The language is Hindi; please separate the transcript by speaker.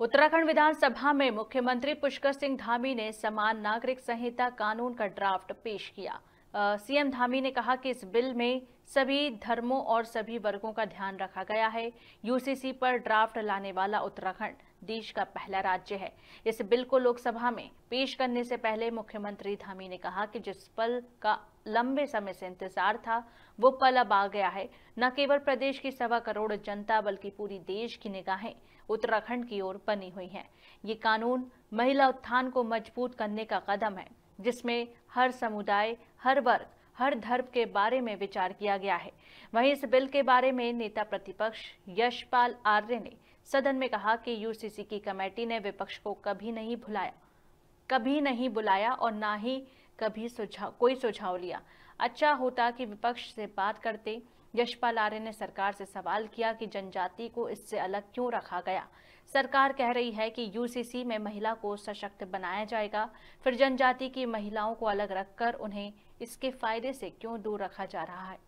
Speaker 1: उत्तराखंड विधानसभा में मुख्यमंत्री पुष्कर सिंह धामी ने समान नागरिक संहिता कानून का ड्राफ्ट पेश किया सीएम धामी ने कहा कि इस बिल में सभी धर्मों और सभी वर्गों का ध्यान रखा गया है यूसीसी पर ड्राफ्ट लाने वाला उत्तराखंड देश का पहला राज्य है इस बिल को लोकसभा में पेश करने से पहले मुख्यमंत्री धामी ने कहा कि जिस पल का लंबे समय से इंतजार था वो पल अब आ गया है न केवल प्रदेश की सवा करोड़ जनता बल्कि पूरी देश की निगाहें उत्तराखंड की ओर बनी हुई हैं ये कानून महिला उत्थान को मजबूत करने का कदम है जिसमें हर समुदाय हर वर्ग हर धर्म के बारे में विचार किया गया है वहीं इस बिल के बारे में नेता प्रतिपक्ष यशपाल आर्य ने सदन में कहा कि यूसीसी की कमेटी ने विपक्ष को कभी नहीं भुलाया कभी नहीं बुलाया और ना ही कभी सुझाव कोई सुझाव लिया अच्छा होता कि विपक्ष से बात करते यशपाल आर्य ने सरकार से सवाल किया कि जनजाति को इससे अलग क्यों रखा गया सरकार कह रही है कि यूसीसी में महिला को सशक्त बनाया जाएगा फिर जनजाति की महिलाओं को अलग रखकर उन्हें इसके फायदे से क्यों दूर रखा जा रहा है